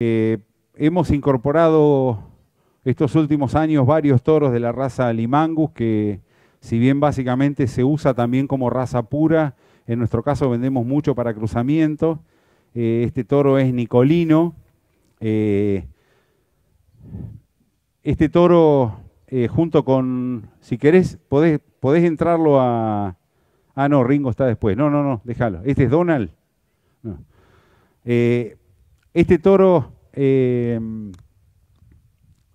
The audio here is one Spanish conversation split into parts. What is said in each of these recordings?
Eh, hemos incorporado estos últimos años varios toros de la raza Limangus, que si bien básicamente se usa también como raza pura, en nuestro caso vendemos mucho para cruzamiento. Eh, este toro es Nicolino. Eh, este toro, junto con, si querés, podés, entrarlo a... Ah, no, Ringo está después. No, no, no, déjalo. Este es Donald. Este toro, eh,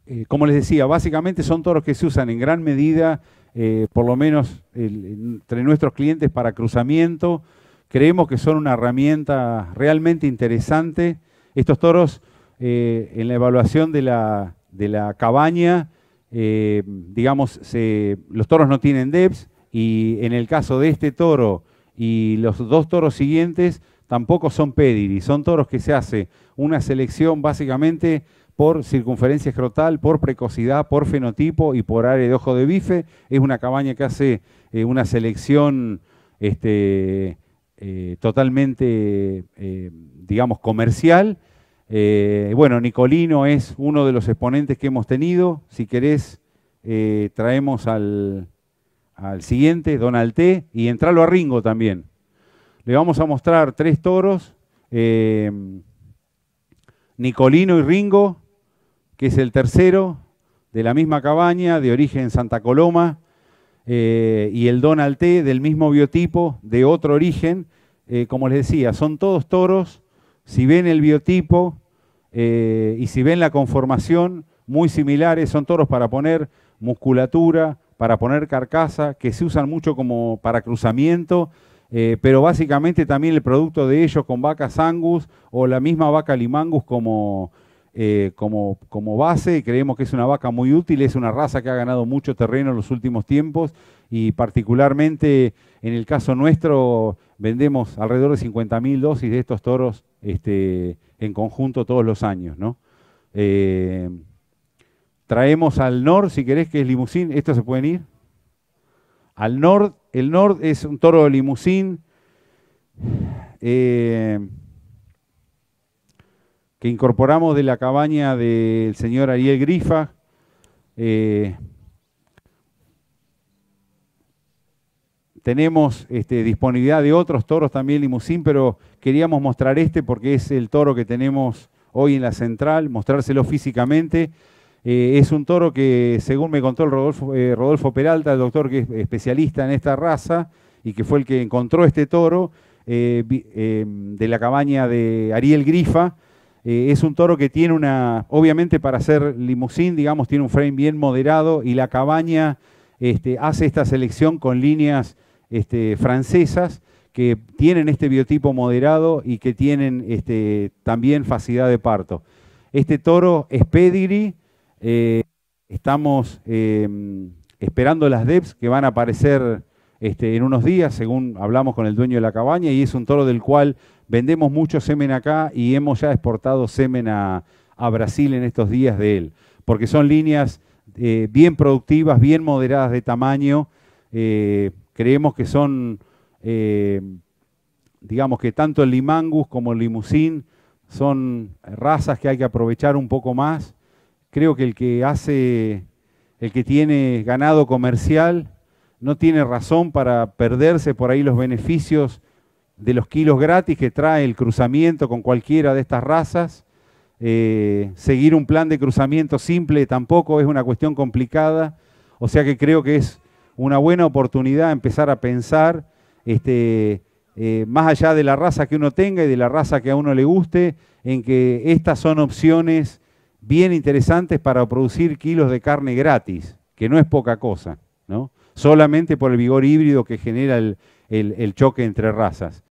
eh, como les decía, básicamente son toros que se usan en gran medida, eh, por lo menos entre nuestros clientes, para cruzamiento. Creemos que son una herramienta realmente interesante. Estos toros, en la evaluación de la, cabaña, digamos, los toros no tienen DEPS y en el caso de este toro, y los dos toros siguientes tampoco son pediris, son toros que se hace una selección básicamente por circunferencia escrotal, por precocidad, por fenotipo y por área de ojo de bife. Es una cabaña que hace eh, una selección este, eh, totalmente, eh, digamos, comercial. bueno, Nicolino es uno de los exponentes que hemos tenido. Si querés, traemos al, al siguiente, Donald T, y entralo a Ringo también. Le vamos a mostrar tres toros, eh, Nicolino y Ringo, que es el tercero de la misma cabaña, de origen Santa Coloma, eh, y el Donald T, del mismo biotipo, de otro origen. Eh, como les decía, son todos toros, si ven el biotipo y si ven la conformación, muy similares, son toros para poner musculatura, para poner carcasa, que se usan mucho como para cruzamiento, eh, pero básicamente también el producto de ellos con vacas angus o la misma vaca limangus eh, como, como, base creemos que es una vaca muy útil, es una raza que ha ganado mucho terreno en los últimos tiempos y particularmente en el caso nuestro vendemos alrededor de 50.000 dosis de estos toros este, en conjunto todos los años. ¿no? Eh, Traemos al Nord, si querés, que es limusín. Esto se pueden ir? Al Nord, el Nord es un toro de limusín eh, que incorporamos de la cabaña del señor Ariel Grifa. Eh, tenemos este, disponibilidad de otros toros también limusín, pero queríamos mostrar este porque es el toro que tenemos hoy en la central, mostrárselo físicamente. Eh, es un toro que, según me contó eh, Rodolfo, Peralta, el doctor que es especialista en esta raza y que fue el que encontró este toro eh, de la cabaña de Ariel Grifa, es un toro que tiene una, obviamente para ser limusín, digamos, tiene un frame bien moderado y la cabaña este, hace esta selección con líneas este, francesas que tienen este biotipo moderado y que tienen este, también facilidad de parto. Este toro es pedigree, eh, estamos em, esperando las DEPs que van a aparecer este, en unos días, según hablamos con el dueño de la cabaña, y es un toro del cual vendemos mucho semen acá y hemos ya exportado semen a, Brasil en estos días de él, porque son líneas eh, bien productivas, bien moderadas de tamaño, eh, creemos que son em, digamos que tanto el limangus como el limusín son razas que hay que aprovechar un poco más Creo que el que hace, el que tiene ganado comercial, no tiene razón para perderse por ahí los beneficios de los kilos gratis que trae el cruzamiento con cualquiera de estas razas. Eh, seguir un plan de cruzamiento simple tampoco es una cuestión complicada. O sea que creo que es una buena oportunidad empezar a pensar, este, eh, más allá de la raza que uno tenga y de la raza que a uno le guste, en que estas son opciones bien interesantes para producir kilos de carne gratis, que no es poca cosa, ¿no? solamente por el vigor híbrido que genera el, el choque entre razas.